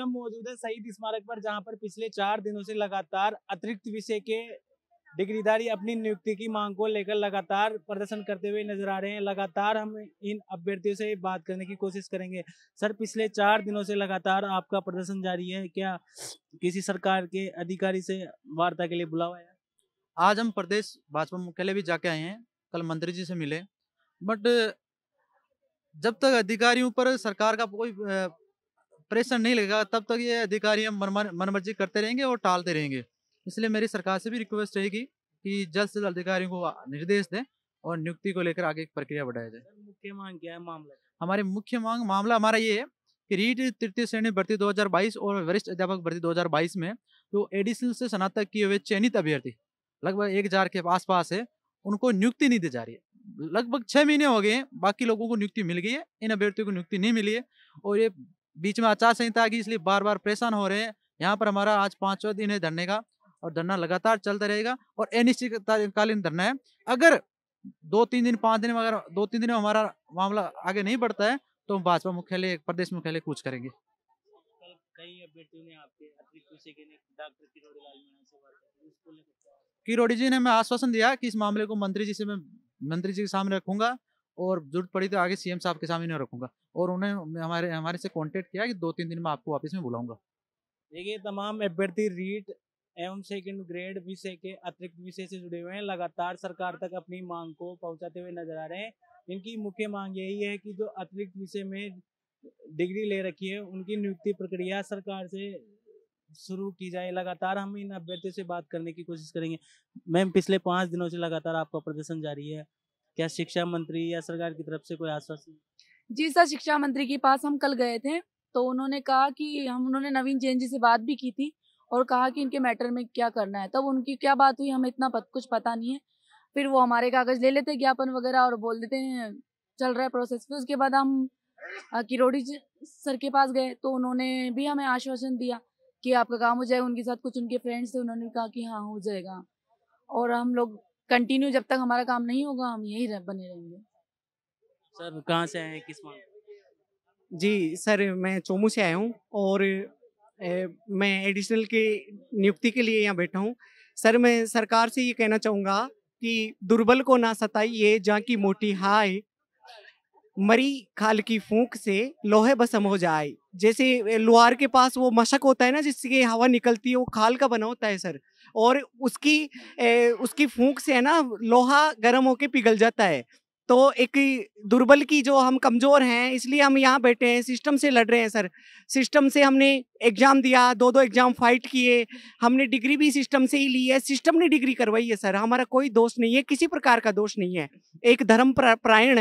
अभी हम मौजूद है शहीद स्मारक पर जहां पर पिछले चार दिनों से लगातार अतिरिक्त विषय के डिग्रीधारी अपनी नियुक्ति की मांग को लेकर लगातार प्रदर्शन करते हुए नजर आ रहे हैं लगातार हम इन अभ्यर्थियों से बात करने की कोशिश करेंगे सर पिछले चार दिनों से लगातार आपका प्रदर्शन जारी है क्या किसी सरकार के अधिकारी से वार्ता के लिए बुलावा है आज हम प्रदेश भाजपा मुख्यालय भी जाके आए हैं कल मंत्री जी से मिले बट जब तक अधिकारियों पर सरकार का कोई प्रेशर नहीं लगेगा तब तक ये अधिकारी हम मनमर्जी करते रहेंगे और टालते रहेंगे इसलिए मेरी सरकार से भी रिक्वेस्ट रहेगी कि जल्द से जल्द अधिकारियों को निर्देश दें और नियुक्ति को लेकर आगे प्रक्रिया बढ़ाया जाए मुख्य मांग क्या है मामला हमारी मुख्य मांग मामला हमारा ये है कि रीट तृतीय श्रेणी भर्ती 2022 और वरिष्ठ अध्यापक भर्ती 2022 में जो एडिशनल से स्नातक किए हुए चयनित अभ्यर्थी लगभग एक हजार के आसपास है उनको नियुक्ति नहीं दी जा रही है लगभग छह महीने हो गए हैं बाकी लोगों को नियुक्ति मिल गई है इन अभ्यर्थियों को नियुक्ति नहीं मिली है और ये बीच में आचार संहिता आ गई इसलिए बार बार परेशान हो रहे हैं यहाँ पर हमारा आज पांचवा दिन है धरने का और धरना लगातार चलता रहेगा और अनिश्चितकालीन धरना है अगर दो तीन दिन पांच दिन में अगर दो तीन दिन में हमारा मामला आगे नहीं बढ़ता है तो हम भाजपा मुख्यालय प्रदेश मुख्यालय कूच करेंगे किरोड़ी जी ने हमें आश्वासन दिया कि इस मामले को मंत्री जी से मैं मंत्री जी के सामने रखूंगा और जरूरत पड़ी तो आगे सीएम साहब के सामने रखूंगा और उन्हें हमारे हमारे से कॉन्टेक्ट किया कि दो तीन दिन में आपको वापस में बुलाऊंगा देखिए तमाम अभ्यर्थी रीट एवं सेकंड ग्रेड विषय के अतिरिक्त विषय से जुड़े हुए हैं लगातार सरकार तक अपनी मांग को पहुंचाते हुए नजर आ रहे हैं इनकी मुख्य मांग यही है कि जो अतिरिक्त विषय में डिग्री ले रखी है उनकी नियुक्ति प्रक्रिया सरकार से शुरू की जाए लगातार हम इन अभ्यर्थियों से बात करने की कोशिश करेंगे मैम पिछले पाँच दिनों से लगातार आपका प्रदर्शन जारी है क्या शिक्षा मंत्री या सरकार की तरफ से कोई आश्वासन जी सर शिक्षा मंत्री के पास हम कल गए थे तो उन्होंने कहा कि हम उन्होंने नवीन जैन जी से बात भी की थी और कहा कि इनके मैटर में क्या करना है तब उनकी क्या बात हुई हमें इतना पत, कुछ पता नहीं है फिर वो हमारे कागज ले लेते ज्ञापन वगैरह और बोल देते हैं चल रहा है प्रोसेस फिर उसके बाद हम किरोड़ी सर के पास गए तो उन्होंने भी हमें आश्वासन दिया कि आपका काम हो जाएगा उनके साथ कुछ उनके फ्रेंड्स थे उन्होंने कहा कि हाँ हो जाएगा और हम लोग कंटिन्यू जब तक हमारा काम नहीं होगा हम यही रह, बने रहेंगे सर कहाँ से आए हैं किस जी सर मैं चोमू से आया हूँ और ए, मैं एडिशनल के नियुक्ति के लिए यहाँ बैठा हूँ सर मैं सरकार से ये कहना चाहूँगा कि दुर्बल को ना सताइए जहाँ की मोटी हाय मरी खाल की फूंक से लोहे बसम हो जाए जैसे लोहार के पास वो मशक होता है ना जिससे हवा निकलती है वो खाल का बना होता है सर और उसकी ए, उसकी फूंक से है ना लोहा गर्म होके पिघल जाता है तो एक दुर्बल की जो हम कमज़ोर हैं इसलिए हम यहाँ बैठे हैं सिस्टम से लड़ रहे हैं सर सिस्टम से हमने एग्ज़ाम दिया दो दो एग्ज़ाम फाइट किए हमने डिग्री भी सिस्टम से ही ली है सिस्टम ने डिग्री करवाई है सर हमारा कोई दोष नहीं है किसी प्रकार का दोष नहीं है एक धर्म प्रायण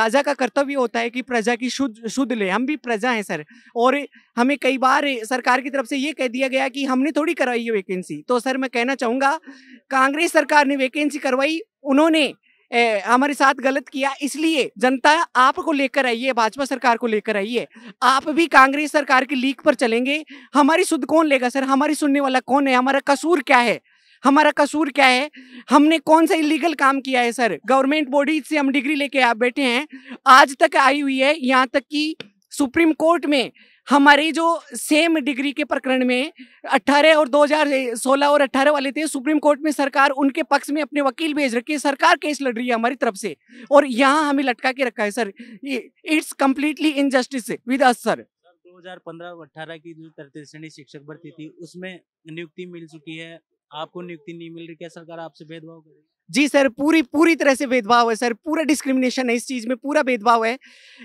राजा का कर्तव्य होता है कि प्रजा की शुद्ध शुद्ध ले हम भी प्रजा हैं सर और हमें कई बार सरकार की तरफ से ये कह दिया गया कि हमने थोड़ी करवाई है वैकेंसी तो सर मैं कहना चाहूँगा कांग्रेस सरकार ने वैकेंसी करवाई उन्होंने ए, हमारे साथ गलत किया इसलिए जनता आपको लेकर आई है भाजपा सरकार को लेकर आई है आप भी कांग्रेस सरकार की लीक पर चलेंगे हमारी सुध कौन लेगा सर हमारी सुनने वाला कौन है हमारा कसूर क्या है हमारा कसूर क्या है हमने कौन सा इलीगल काम किया है सर गवर्नमेंट बॉडी से हम डिग्री लेके आप बैठे हैं आज तक आई हुई है यहाँ तक कि सुप्रीम कोर्ट में हमारे जो सेम डिग्री के प्रकरण में 18 और 2016 और 18 वाले थे सुप्रीम कोर्ट में सरकार उनके पक्ष में अपने वकील भेज रखे सरकार केस लड़ रही है हमारी तरफ से और यहाँ हमें लटका के रखा है sir it's completely injustice with us sir 2015-18 की जो तैतीसवीं शिक्षक भर्ती थी उसमें नियुक्ति मिल चुकी है आपको नियुक्ति नहीं मिल रही क्या सरकार आपसे भेदभाव करेगी जी सर पूरी पूरी तरह से भेदभाव है सर पूरा डिस्क्रिमिनेशन है इस चीज़ में पूरा भेदभाव है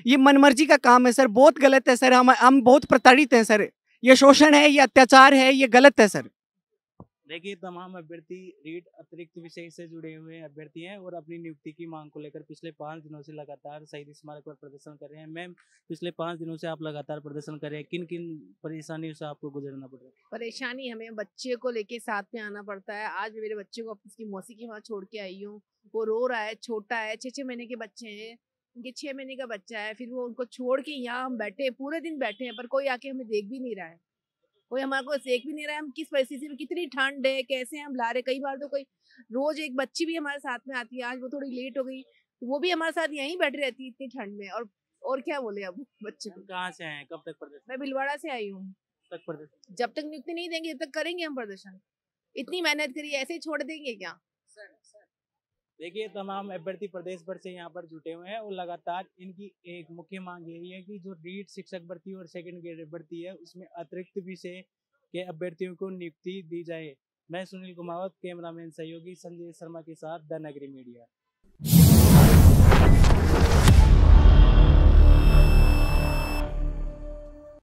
ये मनमर्जी का काम है सर बहुत गलत है सर हम हम बहुत प्रताड़ित हैं सर ये शोषण है ये अत्याचार है ये गलत है सर देखिए तमाम अभ्यर्थी रीट अतिरिक्त विषय से जुड़े हुए अभ्यर्थी हैं और अपनी नियुक्ति की मांग को लेकर पिछले पाँच दिनों से लगातार शहीद स्मारक पर प्रदर्शन कर रहे हैं मैम पिछले पाँच दिनों से आप लगातार प्रदर्शन कर रहे हैं किन किन परेशानियों से आपको गुजरना पड़ रहा है परेशानी हमें बच्चे को लेके साथ में आना पड़ता है आज मेरे बच्चे को उसकी मौसी के वहाँ छोड़ के आई हूँ वो रो रहा है छोटा है छः छः महीने के बच्चे हैं उनके छः महीने का बच्चा है फिर वो उनको छोड़ के यहाँ हम बैठे पूरे दिन बैठे हैं पर कोई आके हमें देख भी नहीं रहा है कोई हमारे को सेक भी नहीं रहा है हम किस परिस्थिति में कितनी ठंड है कैसे हम ला रहे कई बार तो कोई रोज एक बच्ची भी हमारे साथ में आती है आज वो थोड़ी लेट हो गई तो वो भी हमारे साथ यहीं बैठी रहती है इतनी ठंड में और और क्या बोले अब बच्चे कहाँ से आए कब तक प्रदर्शन मैं भिलवाड़ा से आई हूँ जब तक नियुक्ति नहीं देंगे जब तक करेंगे हम प्रदर्शन इतनी मेहनत करी ऐसे छोड़ देंगे क्या देखिए तमाम अभ्यर्थी प्रदेश भर से यहाँ पर जुटे हुए हैं और लगातार इनकी एक मुख्य मांग यही है कि जो रीट शिक्षक भर्ती और सेकंड ग्रेड भर्ती है उसमें अतिरिक्त विषय के अभ्यर्थियों को नियुक्ति दी जाए मैं सुनील कुमावत कैमरामैन सहयोगी संजय शर्मा के साथ द नगरी मीडिया